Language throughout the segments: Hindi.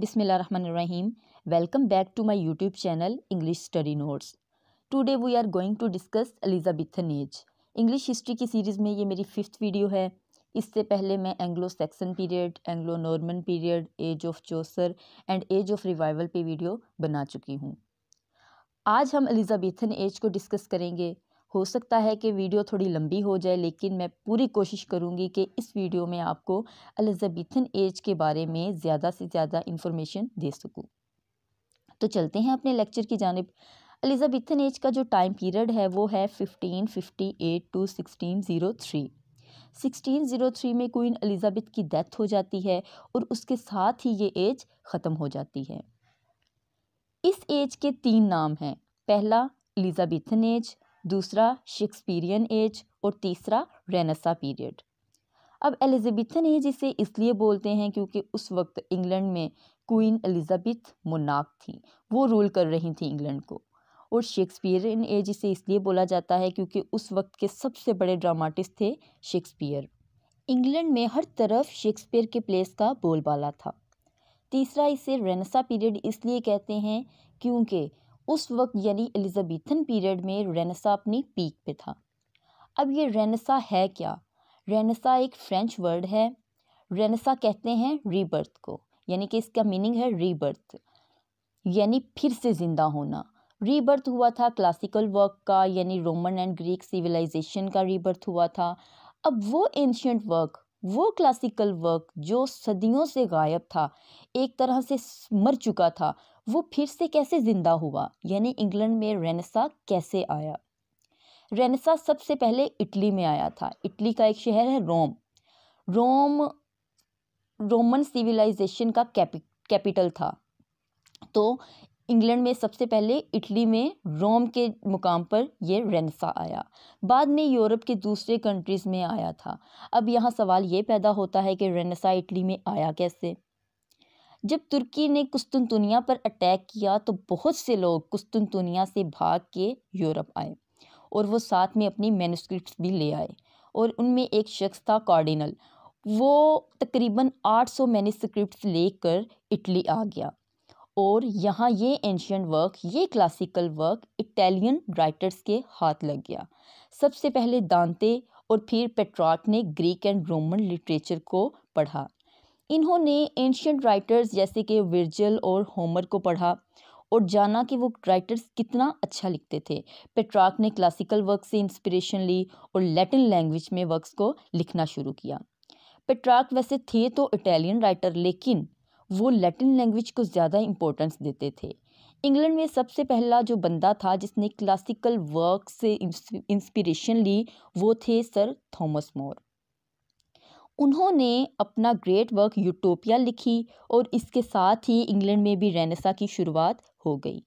बिसमीम welcome back to my YouTube channel English study notes today we are going to discuss Elizabethan age English history की सीरीज़ में ये मेरी फिफ्थ वीडियो है इससे पहले मैं Anglo Saxon period Anglo Norman period age of Chaucer and age of revival पे वीडियो बना चुकी हूँ आज हम अलिजाबिथन एज को डिस्कस करेंगे हो सकता है कि वीडियो थोड़ी लंबी हो जाए लेकिन मैं पूरी कोशिश करूँगी कि इस वीडियो में आपको अलिजाबीथन एज के बारे में ज़्यादा से ज़्यादा इंफॉर्मेशन दे सकूँ तो चलते हैं अपने लेक्चर की जानब अलिजाबीथन एज का जो टाइम पीरियड है वो है fifteen fifty eight to sixteen zero three sixteen zero three में क्वीन अलिजाबेथ की डेथ हो जाती है और उसके साथ ही ये एज ख़त्म हो जाती है इस एज के तीन नाम हैं पहला एलिज़ाबेथन एज दूसरा शेक्सपीरियन एज और तीसरा रेनेसा पीरियड अब एलिज़ाबेथन एज इसे इसलिए बोलते हैं क्योंकि उस वक्त इंग्लैंड में क्वीन एलिज़ाबेथ मुनाक थी वो रूल कर रही थी इंग्लैंड को और शेक्सपियरियन एज इसे इसलिए बोला जाता है क्योंकि उस वक्त के सबसे बड़े ड्रामाटिस्ट थे शेक्सपियर इंग्लैंड में हर तरफ शेक्सपियर के प्लेस का बोलबाला था तीसरा इसे रेनेसा पीरियड इसलिए कहते हैं क्योंकि उस वक्त यानी एलिज़ाबेथन पीरियड में रेनेसा अपनी पीक पे था अब ये रेनेसा है क्या रेनेसा एक फ्रेंच वर्ड है रेनेसा कहते हैं रीबर्थ को यानी कि इसका मीनिंग है रीबर्थ यानी फिर से ज़िंदा होना रीबर्थ हुआ था क्लासिकल वर्क का यानी रोमन एंड ग्रीक सिविलाइजेशन का रीबर्थ हुआ था अब वो एंशियंट वर्क वो क्लासिकल वर्क जो सदियों से गायब था एक तरह से मर चुका था वो फिर से कैसे ज़िंदा हुआ यानी इंग्लैंड में रेनेसा कैसे आया रेनेसा सबसे पहले इटली में आया था इटली का एक शहर है रोम रोम रोमन सिविलाइजेशन का कैपि कैपिटल था तो इंग्लैंड में सबसे पहले इटली में रोम के मुकाम पर यह रेनसा आया बाद में यूरोप के दूसरे कंट्रीज़ में आया था अब यहाँ सवाल ये पैदा होता है कि रेनसा इटली में आया कैसे जब तुर्की ने कुस्तुनतुनिया पर अटैक किया तो बहुत से लोग कुस्तुनतुनिया से भाग के यूरोप आए और वो साथ में अपनी मैनुस्क्रिप्ट भी ले आए और उनमें एक शख्स था कार्डिनल वो तकरीबन 800 मैनुस्क्रिप्ट लेकर इटली आ गया और यहाँ ये एंशियट वर्क ये क्लासिकल वर्क इटालियन राइटर्स के हाथ लग गया सबसे पहले दांते और फिर पेट्रॉक ने ग्रीक एंड रोमन लिटरेचर को पढ़ा इन्होंने एंशियट राइटर्स जैसे कि विर्जल और होमर को पढ़ा और जाना कि वो राइटर्स कितना अच्छा लिखते थे पेट्राक ने क्लासिकल वर्क से इंस्पिरेशन ली और लैटिन लैंग्वेज में वर्क्स को लिखना शुरू किया पेट्राक वैसे थे तो इटालियन राइटर लेकिन वो लैटिन लैंग्वेज को ज़्यादा इम्पोर्टेंस देते थे इंग्लैंड में सबसे पहला जो बंदा था जिसने क्लासिकल वर्क से इंस्पिरेशन ली वो थे सर थॉमस मोर उन्होंने अपना ग्रेट वर्क यूटोपिया लिखी और इसके साथ ही इंग्लैंड में भी रेनेसा की शुरुआत हो गई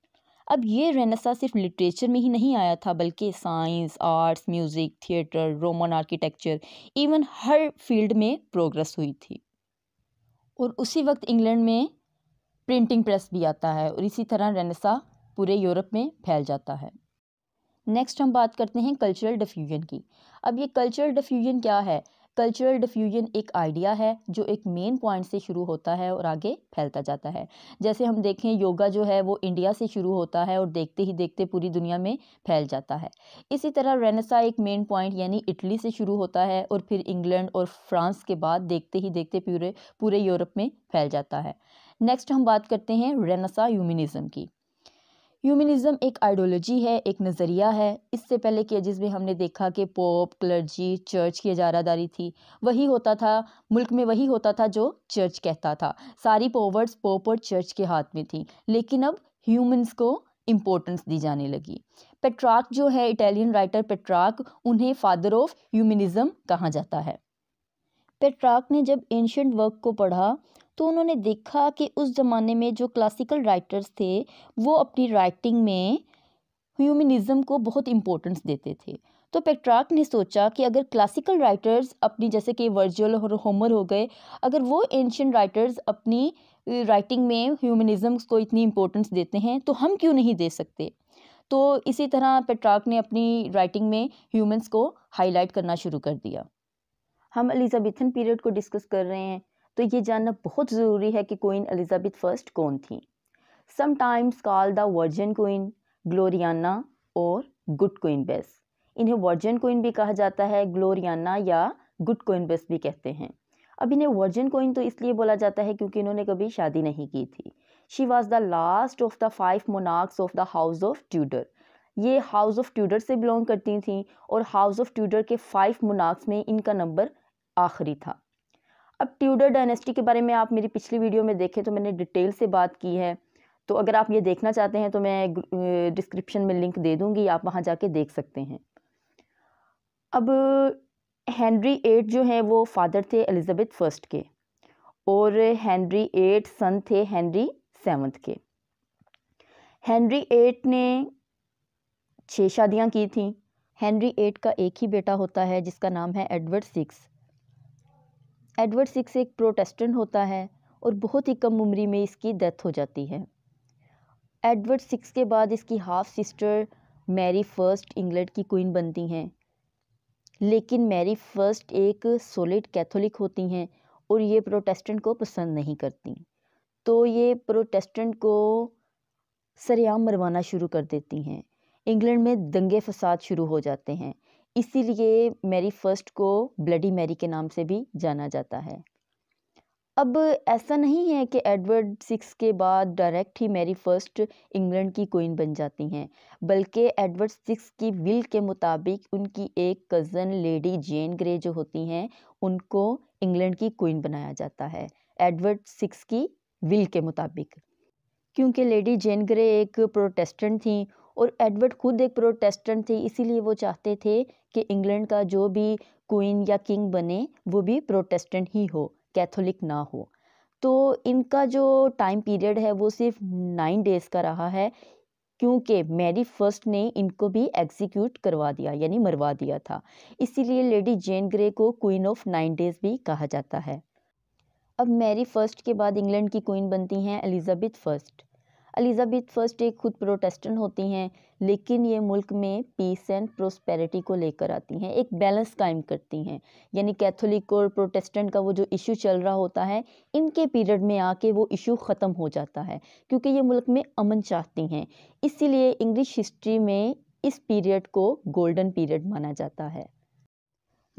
अब ये रेनेसा सिर्फ लिटरेचर में ही नहीं आया था बल्कि science arts music theatre Roman architecture even हर फील्ड में प्रोग्रेस हुई थी और उसी वक्त इंग्लैंड में प्रिंटिंग प्रेस भी आता है और इसी तरह रेनेसा पूरे यूरोप में फैल जाता है नेक्स्ट हम बात करते हैं कल्चरल डिफ्यूजन की अब ये कल्चरल डिफ्यूजन क्या है कल्चरल डिफ्यूजन एक आइडिया है जो एक मेन पॉइंट से शुरू होता है और आगे फैलता जाता है जैसे हम देखें योगा जो है वो इंडिया से शुरू होता है और देखते ही देखते पूरी दुनिया में फैल जाता है इसी तरह रेनेसा एक मेन पॉइंट यानी इटली से शुरू होता है और फिर इंग्लैंड और फ्रांस के बाद देखते ही देखते पूरे पूरे यूरोप में फैल जाता है नेक्स्ट हम बात करते हैं रेनेसा ह्यूमनिज़म की ह्यूमनिज़म एक आइडियोलॉजी है एक नज़रिया है इससे पहले केजेस जिसमें हमने देखा कि पोप क्लर्जी चर्च की अजारादारी थी वही होता था मुल्क में वही होता था जो चर्च कहता था सारी पावर्स पोप और चर्च के हाथ में थी लेकिन अब ह्यूमंस को इम्पोर्टेंस दी जाने लगी पेट्राक जो है इटालियन राइटर पेट्राक उन्हें फादर ऑफ ह्यूमनिज़म कहा जाता है पेट्राक ने जब एंशंट वर्क को पढ़ा तो उन्होंने देखा कि उस ज़माने में जो क्लासिकल राइटर्स थे वो अपनी राइटिंग में ह्यूमनिज़म को बहुत इम्पोर्टेंस देते थे तो पेट्राक ने सोचा कि अगर क्लासिकल राइटर्स अपनी जैसे कि वर्जुअल और होमर हो गए अगर वो एंशियन राइटर्स अपनी राइटिंग में ह्यूमनिज़म को इतनी इम्पोर्टेंस देते हैं तो हम क्यों नहीं दे सकते तो इसी तरह पेट्राक ने अपनी राइटिंग में ह्यूमंस को हाईलाइट करना शुरू कर दिया हम एलिजाबेथन पीरियड को डिस्कस कर रहे हैं तो ये जानना बहुत ज़रूरी है कि क्वीन एलिजाबेथ फर्स्ट कौन थी sometimes call the virgin queen Gloriana और गुड क्वीन बेस इन्हें वर्जन क्वीन भी कहा जाता है ग्लोरियाना या गुड क्वीन बेस भी कहते हैं अब इन्हें वर्जन कोइन तो इसलिए बोला जाता है क्योंकि इन्होंने कभी शादी नहीं की थी she was the last of the five monarchs of the house of Tudor ये हाउस ऑफ ट्यूडर से बिलोंग करती थी और हाउस ऑफ ट्यूडर के फाइव मोनार्क्स में इनका नंबर आखिरी था अब ट्यूडर डायनेस्टी के बारे में आप मेरी पिछली वीडियो में देखें तो मैंने डिटेल से बात की है तो अगर आप ये देखना चाहते हैं तो मैं डिस्क्रिप्शन में लिंक दे दूँगी आप वहाँ जाके देख सकते हैं अब हेनरी एट जो हैं वो फादर थे एलिज़ाबेथ फर्स्ट के और हेनरी एट सन थे हेनरी सेवन्थ के हेनरी एट ने छः शादियाँ की थी हेनरी एट का एक ही बेटा होता है जिसका नाम है एडवर्ड सिक्स एडवर्ड सिक्स एक प्रोटेस्टेंट होता है और बहुत ही कम उम्र में इसकी डेथ हो जाती है एडवर्ड सिक्स के बाद इसकी half sister Mary first England की क्वीन बनती हैं लेकिन मैरी फ़र्स्ट एक सोलिड कैथोलिक होती हैं और ये प्रोटेस्टेंट को पसंद नहीं करती तो ये प्रोटेस्टेंट को सरेआम मरवाना शुरू कर देती हैं इंग्लैंड में दंगे फसाद शुरू हो जाते हैं इसीलिए मैरी फर्स्ट को ब्लडी मैरी के नाम से भी जाना जाता है अब ऐसा नहीं है कि एडवर्ड सिक्स के बाद डायरेक्ट ही मैरी फर्स्ट इंग्लैंड की क्वीन बन जाती हैं बल्कि एडवर्ड सिक्स की विल के मुताबिक उनकी एक कज़न लेडी जेन ग्रे जो होती हैं उनको इंग्लैंड की क्वीन बनाया जाता है एडवर्ड सिक्स की विल के मुताबिक क्योंकि लेडी जेन ग्रे एक प्रोटेस्टेंट थी और एडवर्ड खुद एक प्रोटेस्टेंट थे इसीलिए वो चाहते थे कि इंग्लैंड का जो भी क्वीन या किंग बने वो भी प्रोटेस्टेंट ही हो कैथोलिक ना हो तो इनका जो टाइम पीरियड है वो सिर्फ नाइन डेज़ का रहा है क्योंकि मैरी फर्स्ट ने इनको भी एग्जीक्यूट करवा दिया यानी मरवा दिया था इसीलिए लेडी जेन ग्रे को क्वीन ऑफ नाइन डेज़ भी कहा जाता है अब मैरी फर्स्ट के बाद इंग्लैंड की क्वीन बनती हैं एलिजाबेथ फर्स्ट अलिजाबेथ फर्स्ट एक खुद प्रोटेस्टेंट होती हैं लेकिन ये मुल्क में पीस एंड प्रोस्पेरिटी को लेकर आती हैं एक बैलेंस कायम करती हैं यानी कैथोलिक और प्रोटेस्टेंट का वो जो इशू चल रहा होता है इनके पीरियड में आके वो इशू ख़त्म हो जाता है क्योंकि ये मुल्क में अमन चाहती हैं इसीलिए इंग्लिश हिस्ट्री में इस पीरियड को गोल्डन पीरियड माना जाता है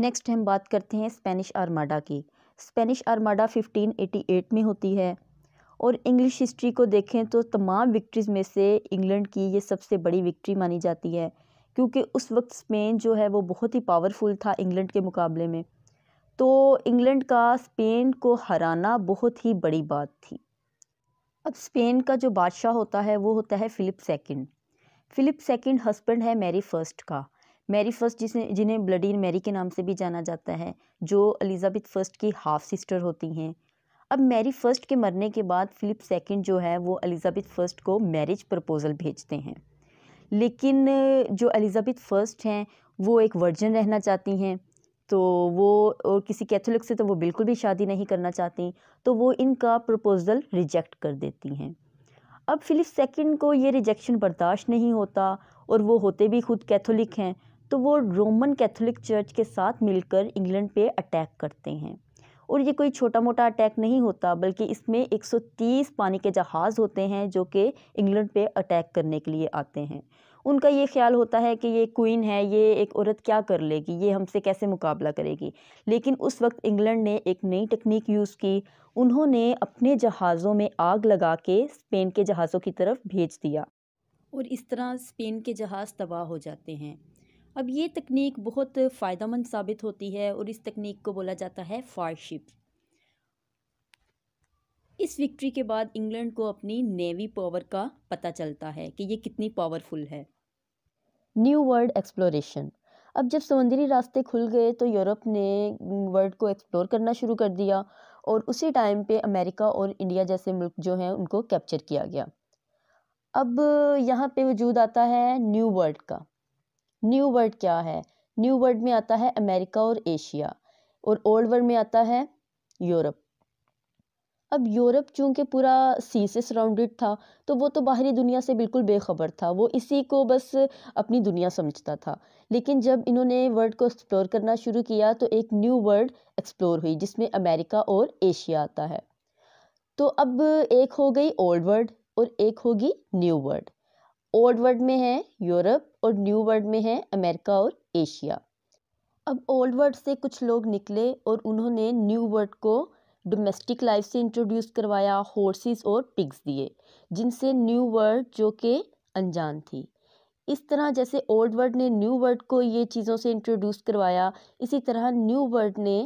नेक्स्ट हम बात करते हैं स्पेनिश आर्माडा की स्पेनिश आर्माडा 1588 में होती है और इंग्लिश हिस्ट्री को देखें तो तमाम विक्ट्रीज़ में से इंग्लैंड की ये सबसे बड़ी विक्ट्री मानी जाती है क्योंकि उस वक्त स्पेन जो है वो बहुत ही पावरफुल था इंग्लैंड के मुकाबले में तो इंग्लैंड का स्पेन को हराना बहुत ही बड़ी बात थी अब स्पेन का जो बादशाह होता है वो होता है Philip second Philip second husband है मैरी फ़र्स्ट का मैरी फ़र्स्ट जिसे जिन्हें ब्लडी मैरी के नाम से भी जाना जाता है जो एलिज़ाबेथ फ़र्स्ट की हाफ सिस्टर होती हैं अब मैरी फ़र्स्ट के मरने के बाद फ़िलिप सेकंड जो है वो एलिज़ाबेथ फ़र्स्ट को मैरिज प्रपोज़ल भेजते हैं लेकिन जो एलिज़ाबेथ फ़र्स्ट हैं वो एक वर्जन रहना चाहती हैं तो वो और किसी कैथोलिक से तो वो बिल्कुल भी शादी नहीं करना चाहती तो वो इनका प्रपोज़ल रिजेक्ट कर देती हैं अब फ़िलिप सेकंड को ये रिजेक्शन बर्दाश्त नहीं होता और वो होते भी खुद कैथोलिक हैं तो वो रोमन कैथोलिक चर्च के साथ मिलकर इंग्लैंड पे अटैक करते हैं और ये कोई छोटा मोटा अटैक नहीं होता बल्कि इसमें 130 पानी के जहाज़ होते हैं जो कि इंग्लैंड पे अटैक करने के लिए आते हैं उनका ये ख्याल होता है कि ये क्वीन है ये एक औरत क्या कर लेगी ये हमसे कैसे मुकाबला करेगी लेकिन उस वक्त इंग्लैंड ने एक नई टेक्निक यूज़ की उन्होंने अपने जहाज़ों में आग लगा के स्पेन के जहाज़ों की तरफ भेज दिया और इस तरह स्पेन के जहाज़ तबाह हो जाते हैं अब ये तकनीक बहुत फ़ायदा मंद साबित होती है और इस तकनीक को बोला जाता है फारशिप इस विक्ट्री के बाद इंग्लैंड को अपनी नेवी पावर का पता चलता है कि ये कितनी पावरफुल है न्यू वर्ल्ड एक्सप्लोरेशन अब जब समुद्री रास्ते खुल गए तो यूरोप ने वर्ल्ड को एक्सप्लोर करना शुरू कर दिया और उसी टाइम पे अमेरिका और इंडिया जैसे मुल्क जो हैं उनको कैप्चर किया गया अब यहाँ पे वजूद आता है न्यू वर्ल्ड का न्यू वर्ल्ड क्या है न्यू वर्ल्ड में आता है अमेरिका और एशिया और ओल्ड वर्ल्ड में आता है यूरोप अब यूरोप चूंकि पूरा सी से सराउंडेड था तो वो तो बाहरी दुनिया से बिल्कुल बेखबर था वो इसी को बस अपनी दुनिया समझता था लेकिन जब इन्होंने वर्ड को एक्सप्लोर करना शुरू किया तो एक न्यू वर्ल्ड एक्सप्लोर हुई जिसमें अमेरिका और एशिया आता है तो अब एक हो गई ओल्ड वर्ल्ड और एक होगी न्यू वर्ल्ड ओल्ड वर्ल्ड में है यूरोप और न्यू वर्ल्ड में है अमेरिका और एशिया अब ओल्ड वर्ल्ड से कुछ लोग निकले और उन्होंने न्यू वर्ल्ड को डोमेस्टिक लाइफ से इंट्रोड्यूस करवाया हॉर्सेस और पिग्स दिए जिनसे न्यू वर्ल्ड जो कि अनजान थी इस तरह जैसे ओल्ड वर्ल्ड ने न्यू वर्ल्ड को ये चीज़ों से इंट्रोड्यूस करवाया इसी तरह न्यू वर्ल्ड ने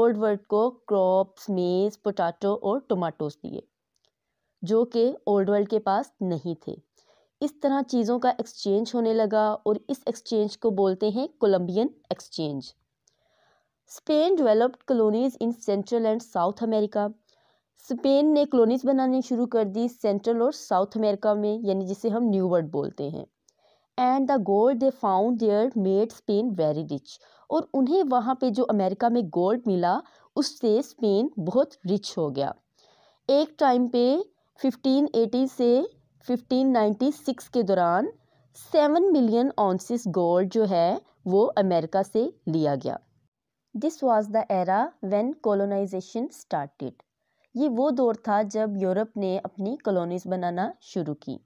ओल्ड वर्ल्ड को क्रॉप्स मेज पोटाटो और टोमाटोस दिए जो कि ओल्ड वर्ल्ड के पास नहीं थे इस तरह चीज़ों का एक्सचेंज होने लगा और इस एक्सचेंज को बोलते हैं Columbian exchange Spain developed colonies in central and south America Spain ने कॉलोनीज बनानी शुरू कर दी सेंट्रल और साउथ अमेरिका में यानी जिसे हम न्यू वर्ल्ड बोलते हैं and the gold they found there made Spain very rich और उन्हें वहाँ पे जो अमेरिका में गोल्ड मिला उससे स्पेन बहुत रिच हो गया एक टाइम पे 1580 से 1596 के दौरान सेवन मिलियन ऑनसिस गोल्ड जो है वो अमेरिका से लिया गया this was the era when colonisation started ये वो दौर था जब यूरोप ने अपनी कॉलोनीज बनाना शुरू की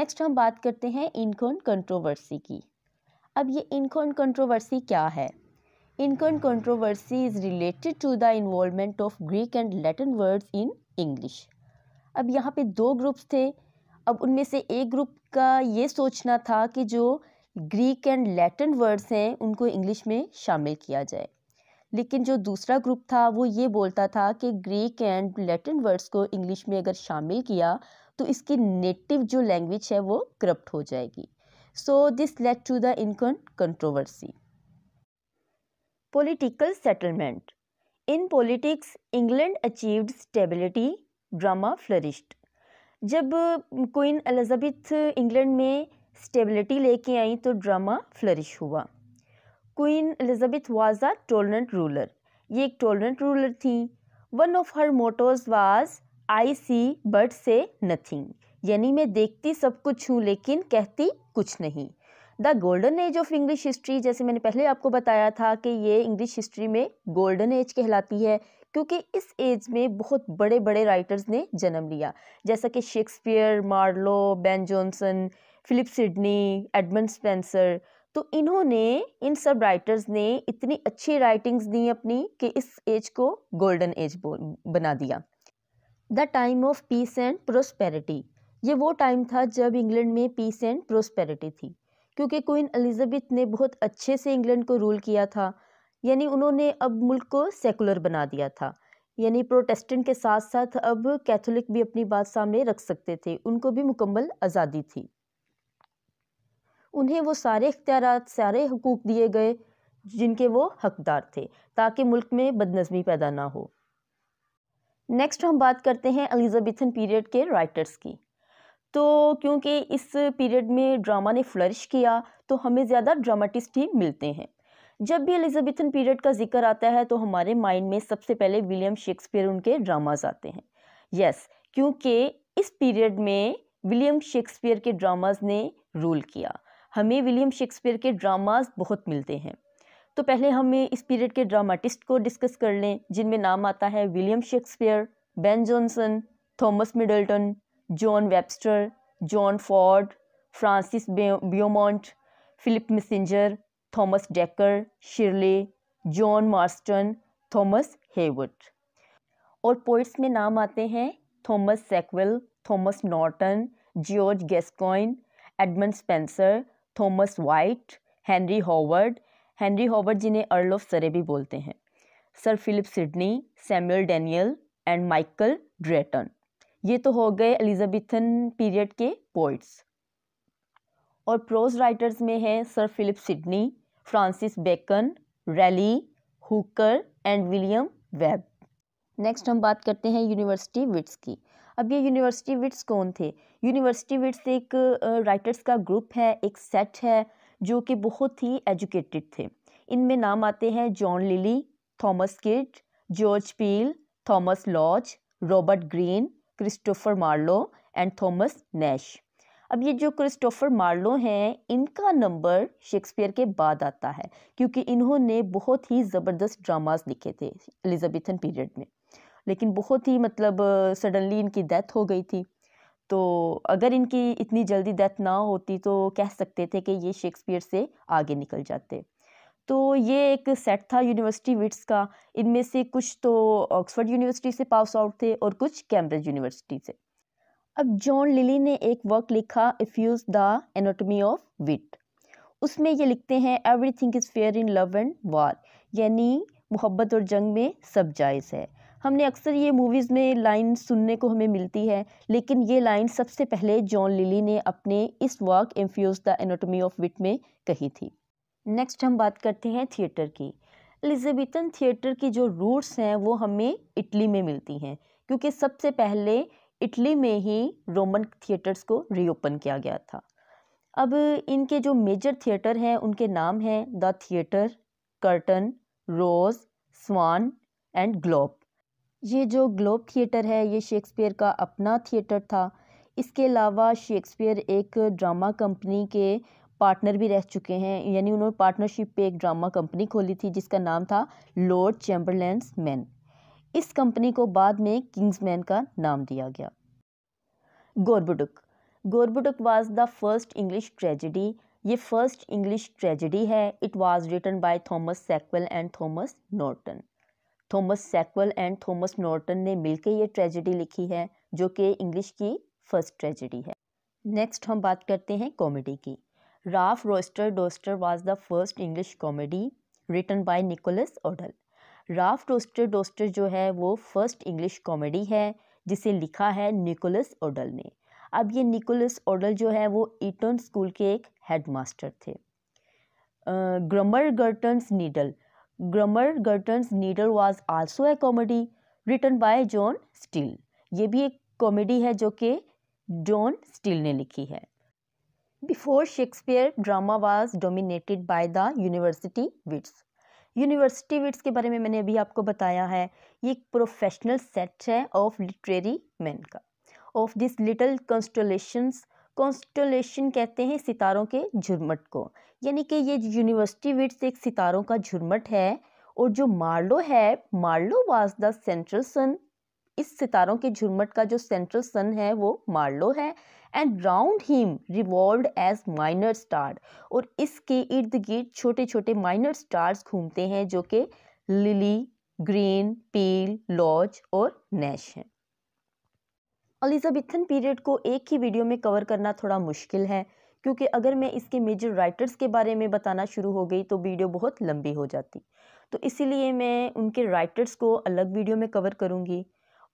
नेक्स्ट हम बात करते हैं इनकॉन कंट्रोवर्सी की अब ये इनकॉन कंट्रोवर्सी क्या है inkhorn controversy is related to the involvement of Greek and Latin words in English अब यहाँ पे दो ग्रुप्स थे अब उनमें से एक ग्रुप का ये सोचना था कि जो ग्रीक एंड लैटिन वर्ड्स हैं उनको इंग्लिश में शामिल किया जाए लेकिन जो दूसरा ग्रुप था वो ये बोलता था कि ग्रीक एंड लैटिन वर्ड्स को इंग्लिश में अगर शामिल किया तो इसकी नेटिव जो लैंग्वेज है वो करप्ट हो जाएगी so this led to the inkhorn controversy political settlement in politics, England achieved stability drama flourished जब क्वीन एलिजाबेथ इंग्लैंड में स्टेबिलिटी लेके आई तो ड्रामा फ्लरिश हुआ queen Elizabeth was a tolerant ruler ये एक टॉलरेंट रूलर थी one of her mottos was I see but say nothing यानी मैं देखती सब कुछ हूँ लेकिन कहती कुछ नहीं the golden age of English history जैसे मैंने पहले आपको बताया था कि ये इंग्लिश हिस्ट्री में गोल्डन एज कहलाती है क्योंकि इस एज में बहुत बड़े बड़े राइटर्स ने जन्म लिया जैसा कि Shakespeare Marlowe Ben Jonson Philip Sidney Edmund Spenser तो इन्होंने इन सब राइटर्स ने इतनी अच्छी राइटिंग्स दी अपनी कि इस एज को गोल्डन एज बना दिया the time of peace and prosperity ये वो टाइम था जब इंग्लैंड में पीस एंड प्रोस्पेरिटी थी क्योंकि क्वीन एलिजाबेथ ने बहुत अच्छे से इंग्लैंड को रूल किया था यानी उन्होंने अब मुल्क को सेकुलर बना दिया था यानी प्रोटेस्टेंट के साथ साथ अब कैथोलिक भी अपनी बात सामने रख सकते थे उनको भी मुकम्मल आज़ादी थी उन्हें वो सारे इख्तियार सारे हकूक़ दिए गए जिनके वो हकदार थे ताकि मुल्क में बदनज़मी पैदा ना हो नेक्स्ट हम बात करते हैं अलिजाबिथन पीरियड के राइटर्स की तो क्योंकि इस पीरियड में ड्रामा ने फ्लरिश किया तो हमें ज़्यादा ड्रामाटिस्ट ही मिलते हैं जब भी एलिजाबेथन पीरियड का जिक्र आता है तो हमारे माइंड में सबसे पहले विलियम शेक्सपियर उनके ड्रामाज आते हैं यस yes, क्योंकि इस पीरियड में विलियम शेक्सपियर के ड्रामाज ने रूल किया हमें विलियम शेक्सपियर के ड्रामाज बहुत मिलते हैं तो पहले हमें इस पीरियड के ड्रामाटिस्ट को डिस्कस कर लें जिनमें नाम आता है William Shakespeare Ben Jonson Thomas Middleton John Webster John Ford Francis Beaumont Philip Massinger Thomas Dekker Shirley John Marston Thomas Heywood और पोइट्स में नाम आते हैं Thomas Sackville Thomas Norton George Gascoigne Edmund Spenser Thomas Wyatt Henry Howard Henry Howard जिन्हें अर्ल ऑफ सरे भी बोलते हैं sir Philip Sidney Samuel Daniel and Michael Drayton ये तो हो गए एलिजाबेथन पीरियड के पोइट्स और प्रोज राइटर्स में हैं sir Philip Sidney Francis Bacon Raleigh Hooker and William Webbe next हम बात करते हैं यूनिवर्सिटी विट्स की अब ये यूनिवर्सिटी विट्स कौन थे यूनिवर्सिटी विट्स एक राइटर्स का ग्रुप है एक सेट है जो कि बहुत ही एजुकेटेड थे इनमें नाम आते हैं John Lyly Thomas Kyd George Peele Thomas Lodge Robert Greene Christopher Marlowe and Thomas Nashe अब ये जो क्रिस्टोफर मार्लो हैं इनका नंबर शेक्सपियर के बाद आता है क्योंकि इन्होंने बहुत ही ज़बरदस्त ड्रामास लिखे थे एलिजाबेथन पीरियड में लेकिन बहुत ही मतलब सडनली इनकी डेथ हो गई थी तो अगर इनकी इतनी जल्दी डेथ ना होती तो कह सकते थे कि ये शेक्सपियर से आगे निकल जाते तो ये एक सेट था यूनिवर्सिटी विट्स का इनमें से कुछ तो ऑक्सफर्ड यूनिवर्सिटी से पास आउट थे और कुछ कैम्ब्रिज यूनिवर्सिटी से अब जॉन लिली ने एक वर्क लिखा Euphues the anatomy of wit उसमें ये लिखते हैं everything is fair in love and war यानी मोहब्बत और जंग में सब जायज़ है हमने अक्सर ये मूवीज़ में लाइन सुनने को हमें मिलती है लेकिन ये लाइन सबसे पहले जॉन लिली ने अपने इस work Euphues the anatomy of wit में कही थी नेक्स्ट हम बात करते हैं थिएटर की एलिजेबेथन थिएटर की जो रूट्स हैं वो हमें इटली में मिलती हैं क्योंकि सबसे पहले इटली में ही रोमन थिएटर्स को रीओपन किया गया था अब इनके जो मेजर थिएटर हैं उनके नाम हैं the theatre Curtain Rose Swan and Globe ये जो ग्लोब थिएटर है ये शेक्सपियर का अपना थिएटर था इसके अलावा शेक्सपियर एक ड्रामा कंपनी के पार्टनर भी रह चुके हैं यानी उन्होंने पार्टनरशिप पे एक ड्रामा कंपनी खोली थी जिसका नाम था लॉर्ड चैम्बरलैंड मैन इस कंपनी को बाद में किंग्समैन का नाम दिया गया Gorboduc Gorboduc was the first English tragedy ये फर्स्ट इंग्लिश ट्रेजिडी है it was written by Thomas Sackville and Thomas Norton Thomas Sackville and Thomas Norton ने मिलकर ये ट्रेजिडी लिखी है जो कि इंग्लिश की फर्स्ट ट्रेजिडी है नेक्स्ट हम बात करते हैं कॉमेडी की Ralph Roister Doister was the first English comedy written by Nicholas Udall Ralph Roister Doister जो है वो फर्स्ट इंग्लिश कॉमेडी है जिसे लिखा है निकोलस ओडल ने अब ये निकोलस ओडल जो है वो ईटन स्कूल के एक हेडमास्टर थे Gammer Gurton's Needle Gammer Gurton's Needle was also a comedy written by John Still ये भी एक कॉमेडी है जो कि जॉन स्टील ने लिखी है before Shakespeare drama was dominated by the university wits university wits के बारे में मैंने अभी आपको बताया है ये एक प्रोफेशनल सेट है ऑफ लिटरेरी मैन का of this little constellations constellation कहते हैं सितारों के झुरमट को यानी कि ये यूनिवर्सिटी विट्स एक सितारों का झुरमट है और जो मार्लो है Marlowe was the central sun इस सितारों के झुरमट का जो सेंट्रल सन है वो मार्लो है and round him revolve as minor star और इसके इर्द गिर्द छोटे छोटे माइनर स्टार्स घूमते हैं जो कि लिली ग्रीन पील लॉज और नेश हैं अलिजाबिथन पीरियड को एक ही वीडियो में कवर करना थोड़ा मुश्किल है क्योंकि अगर मैं इसके मेजर राइटर्स के बारे में बताना शुरू हो गई तो वीडियो बहुत लंबी हो जाती तो इसीलिए मैं उनके राइटर्स को अलग वीडियो में कवर करूँगी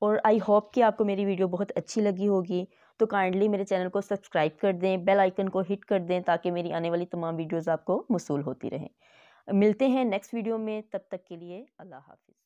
और आई होप कि आपको मेरी वीडियो बहुत अच्छी लगी होगी तो काइंडली मेरे चैनल को सब्सक्राइब कर दें बेल आइकन को हिट कर दें ताकि मेरी आने वाली तमाम वीडियोज़ आपको मसूल होती रहें मिलते हैं नेक्स्ट वीडियो में तब तक के लिए अल्लाह हाफिज़